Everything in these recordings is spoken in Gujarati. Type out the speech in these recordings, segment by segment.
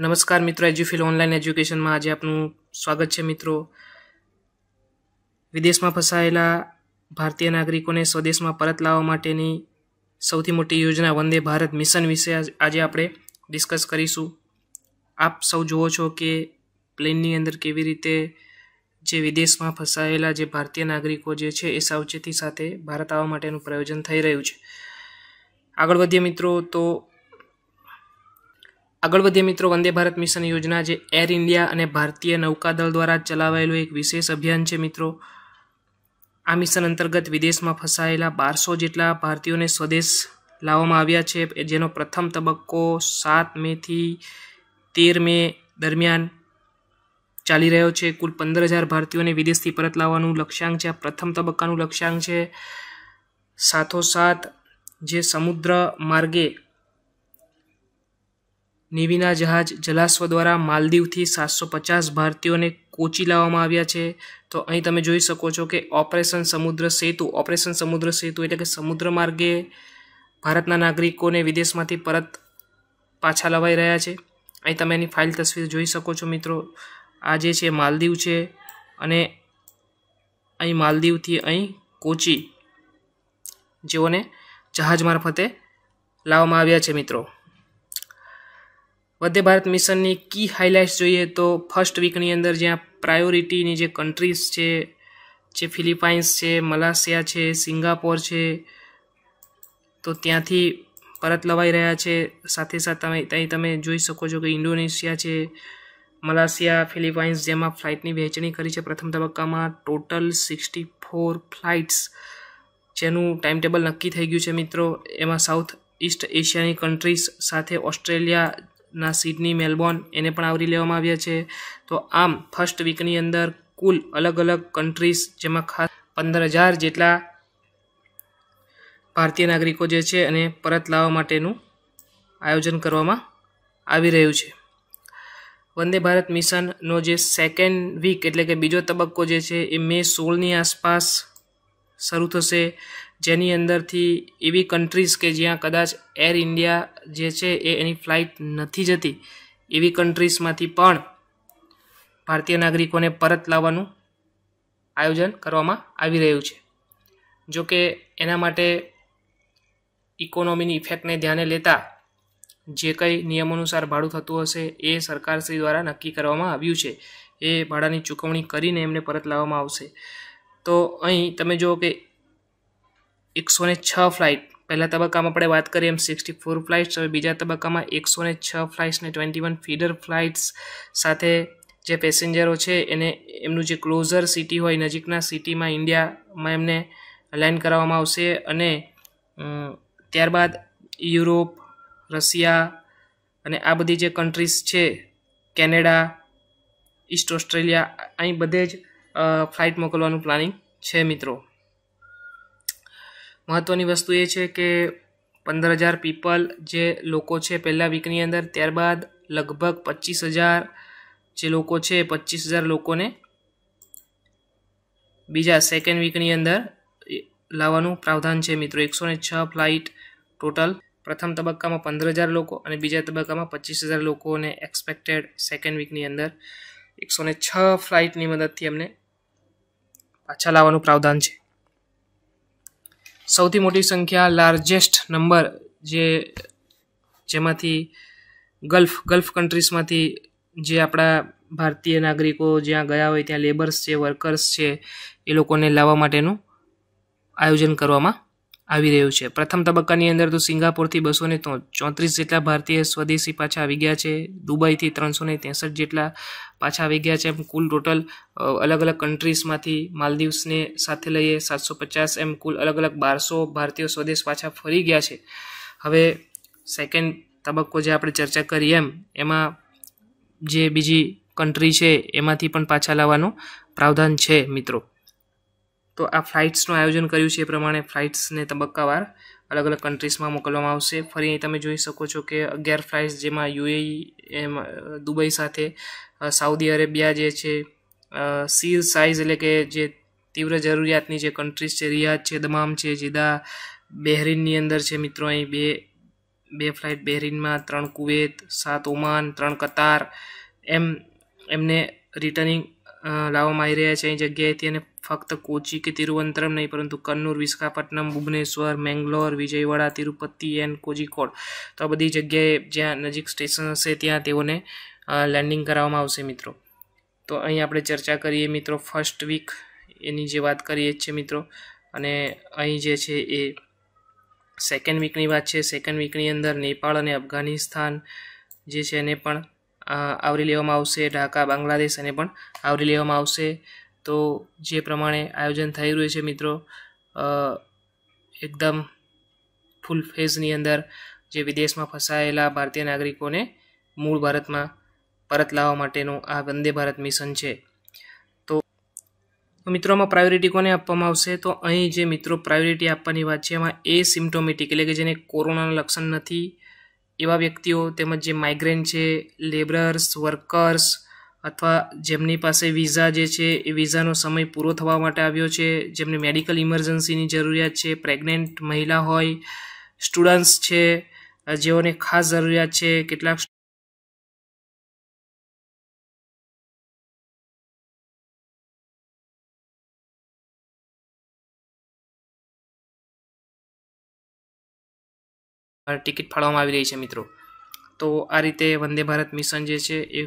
નમસ્કાર મિત્રો એજ્યુફિલ ઓનલાઈન એજ્યુકેશનમાં આજે આપનું સ્વાગત છે મિત્રો વિદેશમાં ફસાયેલા ભારતીય નાગરિકોને સ્વદેશમાં પરત લાવવા માટેની સૌથી મોટી યોજના વંદે ભારત મિશન વિશે આજે આપણે ડિસ્કસ કરીશું આપ સૌ જુઓ છો કે પ્લેનની અંદર કેવી રીતે જે વિદેશમાં ફસાયેલા જે ભારતીય નાગરિકો જે છે એ સાવચેતી સાથે ભારત આવવા માટેનું પ્રયોજન થઈ રહ્યું છે આગળ વધીએ મિત્રો તો આગળ વધીએ મિત્રો વંદે ભારત મિશન યોજના જે એર ઇન્ડિયા અને ભારતીય નૌકાદળ દ્વારા ચલાવાયેલું એક વિશેષ અભિયાન છે મિત્રો આ મિશન અંતર્ગત વિદેશમાં ફસાયેલા બારસો જેટલા ભારતીયોને સ્વદેશ લાવવામાં આવ્યા છે જેનો પ્રથમ તબક્કો સાત મેથી તેર મે દરમિયાન ચાલી રહ્યો છે કુલ પંદર હજાર ભારતીયોને વિદેશથી પરત લાવવાનું લક્ષ્યાંક છે આ પ્રથમ તબક્કાનું લક્ષ્યાંક છે સાથોસાથ જે સમુદ્ર માર્ગે નેવીના જહાજ જલાસ્વ દ્વારા માલદીવથી સાતસો પચાસ ભારતીયોને કોચી લાવવામાં આવ્યા છે તો અહીં તમે જોઈ શકો છો કે ઓપરેશન સમુદ્ર સેતુ ઓપરેશન સમુદ્ર સેતુ એટલે કે સમુદ્ર માર્ગે ભારતના નાગરિકોને વિદેશમાંથી પરત પાછા લવાઈ રહ્યા છે અહીં તમે એની ફાઇલ તસવીર જોઈ શકો છો મિત્રો આ જે છે માલદીવ છે અને અહીં માલદીવથી અહીં કોચી જેઓને જહાજ મારફતે લાવવામાં આવ્યા છે મિત્રો વંદે ભારત મિશનની કી હાઇલાઇટ્સ જોઈએ તો ફર્સ્ટ વીકની અંદર જ્યાં પ્રાયોરિટીની જે કન્ટ્રીઝ છે જે ફિલિપાઇન્સ છે મલાસિયા છે સિંગાપોર છે તો ત્યાંથી પરત લવાઈ રહ્યા છે સાથે સાથે તમે ત્યાં તમે જોઈ શકો છો કે ઇન્ડોનેશિયા છે મલાસિયા ફિલિપાઇન્સ જેમાં ફ્લાઇટની વહેંચણી કરી છે પ્રથમ તબક્કામાં ટોટલ સિક્સટી ફોર ફ્લાઇટ્સ જેનું ટાઈમ ટેબલ નક્કી થઈ ગયું છે મિત્રો એમાં સાઉથ ઈસ્ટ એશિયાની કન્ટ્રીઝ સાથે ઓસ્ટ્રેલિયા ના સિડની મેલબોર્ન એને પણ આવરી લેવામાં આવ્યા છે તો આમ ફર્સ્ટ વીકની અંદર કુલ અલગ અલગ કન્ટ્રીઝ જેમાં ખાસ પંદર હજાર જેટલા ભારતીય નાગરિકો જે છે અને પરત લાવવા માટેનું આયોજન કરવામાં આવી રહ્યું છે વંદે ભારત મિશનનો જે સેકન્ડ વીક એટલે કે બીજો તબક્કો જે છે એ મે સોળની આસપાસ શરૂ થશે જેની અંદરથી એવી કન્ટ્રીઝ કે જ્યાં કદાચ એર ઇન્ડિયા જે છે એ એની ફ્લાઇટ નથી જતી એવી કન્ટ્રીઝમાંથી પણ ભારતીય નાગરિકોને પરત લાવવાનું આયોજન કરવામાં આવી રહ્યું છે જોકે એના માટે ઇકોનોમીની ઇફેક્ટને ધ્યાને લેતા જે કંઈ નિયમોનુસાર ભાડું થતું હશે એ સરકારશ્રી દ્વારા નક્કી કરવામાં આવ્યું છે એ ભાડાની ચૂકવણી કરીને એમને પરત લાવવામાં આવશે તો અહીં તમે જુઓ કે એકસો ને છ ફ્લાઇટ પહેલા તબક્કામાં આપણે વાત કરીએ એમ સિક્સટી ફોર ફ્લાઇટ્સ હવે બીજા તબક્કામાં એકસો ને છ ફ્લાઇટ્સને ટ્વેન્ટી વન ફીડર ફ્લાઇટ્સ સાથે જે પેસેન્જરો છે એને એમનું જે ક્લોઝર સિટી હોય નજીકના સિટીમાં ઇન્ડિયામાં એમને અલાઇન કરાવવામાં આવશે અને ત્યારબાદ યુરોપ રશિયા અને આ બધી જે કન્ટ્રીઝ છે કેનેડા ઈસ્ટ ઓસ્ટ્રેલિયા અહીં બધે જ ફ્લાઇટ મોકલવાનું પ્લાનિંગ છે મિત્રો મહત્ત્વની વસ્તુ એ છે કે પંદર હજાર પીપલ જે લોકો છે પહેલાં વીકની અંદર ત્યારબાદ લગભગ પચીસ હજાર જે લોકો છે પચીસ હજાર લોકોને બીજા સેકન્ડ વીકની અંદર લાવવાનું પ્રાવધાન છે મિત્રો એકસો ને છ ફ્લાઇટ ટોટલ પ્રથમ તબક્કામાં પંદર હજાર લોકો અને બીજા તબક્કામાં પચીસ હજાર લોકોને એક્સપેક્ટેડ સેકન્ડ વીકની અંદર એકસો ને છ ફ્લાઇટની મદદથી અમને પાછા લાવવાનું પ્રાવધાન છે સૌથી મોટી સંખ્યા લાર્જેસ્ટ નંબર જે જેમાંથી ગલ્ફ ગલ્ફ કન્ટ્રીઝમાંથી જે આપણા ભારતીય નાગરિકો જ્યાં ગયા હોય ત્યાં લેબર્સ છે વર્કર્સ છે એ લોકોને લાવવા માટેનું આયોજન કરવામાં આવી રહ્યું છે પ્રથમ તબક્કાની અંદર તો સિંગાપોરથી બસો ને ચોત્રીસ જેટલા ભારતીય સ્વદેશી પાછા આવી ગયા છે દુબઈથી ત્રણસો ને ત્રેસઠ જેટલા પાછા આવી ગયા છે એમ કુલ ટોટલ અલગ અલગ કન્ટ્રીઝમાંથી માલદીવ્સને સાથે લઈએ સાતસો પચાસ એમ કુલ અલગ અલગ બારસો ભારતીયો સ્વદેશ પાછા ફરી ગયા છે હવે સેકન્ડ તબક્કો જે આપણે ચર્ચા કરી એમ એમાં જે બીજી કન્ટ્રી છે એમાંથી પણ પાછા લાવવાનું પ્રાવધાન છે મિત્રો તો આ ફ્લાઇટ્સનું આયોજન કર્યું છે એ પ્રમાણે ફ્લાઇટ્સને તબક્કાવાર અલગ અલગ કન્ટ્રીઝમાં મોકલવામાં આવશે ફરી અહીં તમે જોઈ શકો છો કે અગિયાર ફ્લાઇટ્સ જેમાં યુએઈ એમ દુબઈ સાથે સાઉદી અરેબિયા જે છે સીલ સાઇઝ એટલે કે જે તીવ્ર જરૂરિયાતની જે કન્ટ્રીઝ છે રિયાદ છે દમામ છે જીદા બહેરીનની અંદર છે મિત્રો અહીં બે બે ફ્લાઇટ બહેરીનમાં ત્રણ કુવેત સાત ઓમાન ત્રણ કતાર એમ એમને રિટર્નિંગ લાવવામાં આવી રહ્યા છે એ જગ્યાએથી અને ફક્ત કોચી કે તિરુવનંતરમ નહીં પરંતુ કન્નૂર વિશાખાપટ્ટનમ ભુવનેશ્વર મેંગ્લોર વિજયવાડા તિરુપતિ એન્ડ કોઝિકોડ તો આ બધી જગ્યાએ જ્યાં નજીક સ્ટેશન હશે ત્યાં તેઓને લેન્ડિંગ કરાવવામાં આવશે મિત્રો તો અહીં આપણે ચર્ચા કરીએ મિત્રો ફર્સ્ટ વીક એની જે વાત કરીએ જ છે મિત્રો અને અહીં જે છે એ સેકન્ડ વીકની વાત છે સેકન્ડ વીકની અંદર નેપાળ અને અફઘાનિસ્તાન જે છે એને પણ આવરી લેવામાં આવશે ઢાકા બાંગ્લાદેશને પણ આવરી લેવામાં આવશે તો જે પ્રમાણે આયોજન થઈ રહ્યું છે મિત્રો એકદમ ફૂલ ફેઝની અંદર જે વિદેશમાં ફસાયેલા ભારતીય નાગરિકોને મૂળ ભારતમાં પરત લાવવા માટેનું આ વંદે ભારત મિશન છે તો મિત્રોમાં પ્રાયોરિટી કોને આપવામાં આવશે તો અહીં જે મિત્રો પ્રાયોરિટી આપવાની વાત છે એમાં એ સિમ્ટોમેટિક એટલે કે જેને કોરોનાના લક્ષણ નથી એવા વ્યક્તિઓ તેમજ જે માઇગ્રેન છે લેબરર્સ વર્કર્સ અથવા જેમની પાસે વિઝા જે છે એ વિઝાનો સમય પૂરો થવા માટે આવ્યો છે જેમને મેડિકલ ઇમરજન્સીની જરૂરિયાત છે પ્રેગ્નેન્ટ મહિલા હોય સ્ટુડન્ટ્સ છે જેઓને ખાસ જરૂરિયાત છે કેટલાક ટિકિટ ફાળવવામાં આવી રહી છે મિત્રો તો આ રીતે વંદે ભારત મિશન જે છે એ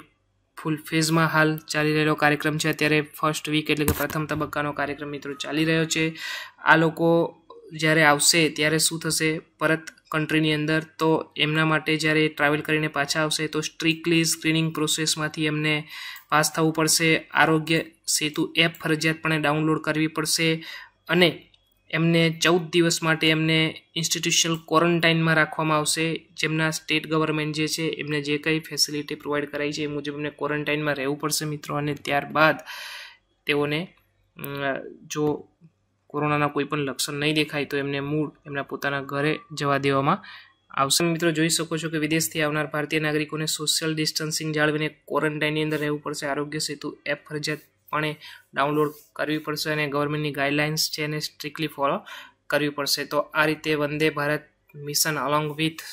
ફૂલ ફેઝમાં હાલ ચાલી રહેલો કાર્યક્રમ છે અત્યારે ફર્સ્ટ વીક એટલે કે પ્રથમ તબક્કાનો કાર્યક્રમ મિત્રો ચાલી રહ્યો છે આ લોકો જ્યારે આવશે ત્યારે શું થશે પરત કન્ટ્રીની અંદર તો એમના માટે જ્યારે ટ્રાવેલ કરીને પાછા આવશે તો સ્ટ્રિક્ટલી સ્ક્રીનિંગ પ્રોસેસમાંથી એમને પાસ થવું પડશે આરોગ્ય સેતુ એપ ફરજિયાતપણે ડાઉનલોડ કરવી પડશે અને એમને ચૌદ દિવસ માટે એમને ઇન્સ્ટિટ્યુશનલ ક્વોરન્ટાઇનમાં રાખવામાં આવશે જેમના સ્ટેટ ગવર્મેન્ટ જે છે એમને જે કંઈ ફેસિલિટી પ્રોવાઈડ કરાઈ છે એ મુજબ એમને ક્વોરન્ટાઇનમાં રહેવું પડશે મિત્રો અને ત્યારબાદ તેઓને જો કોરોનાના કોઈ પણ લક્ષણ નહીં દેખાય તો એમને મૂળ એમના પોતાના ઘરે જવા દેવામાં આવશે મિત્રો જોઈ શકો છો કે વિદેશથી આવનાર ભારતીય નાગરિકોને સોશિયલ ડિસ્ટન્સિંગ જાળવીને ક્વોરન્ટાઇનની અંદર રહેવું પડશે આરોગ્ય સેતુ એપ ફરજિયાત પણે ડાઉનલોડ કરવી પડશે અને ગવર્મેન્ટની ગાઈડલાઇન્સ છે એને સ્ટ્રિક્ટલી ફોલો કરવી પડશે તો આ રીતે Vande Bharat mission along with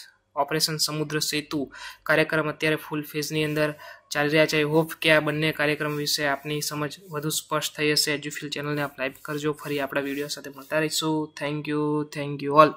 operation Samudra Setu કાર્યક્રમ અત્યારે ફૂલ ફેઝની અંદર ચાલી રહ્યા છે આઈ હોપ કે આ બંને કાર્યક્રમ વિશે આપની સમજ વધુ સ્પષ્ટ થઈ હશે એજ્યુફિલ ચેનલને આપ લાઈક કરજો ફરી આપણા વિડીયો સાથે મળતા રહીશું thank you thank you all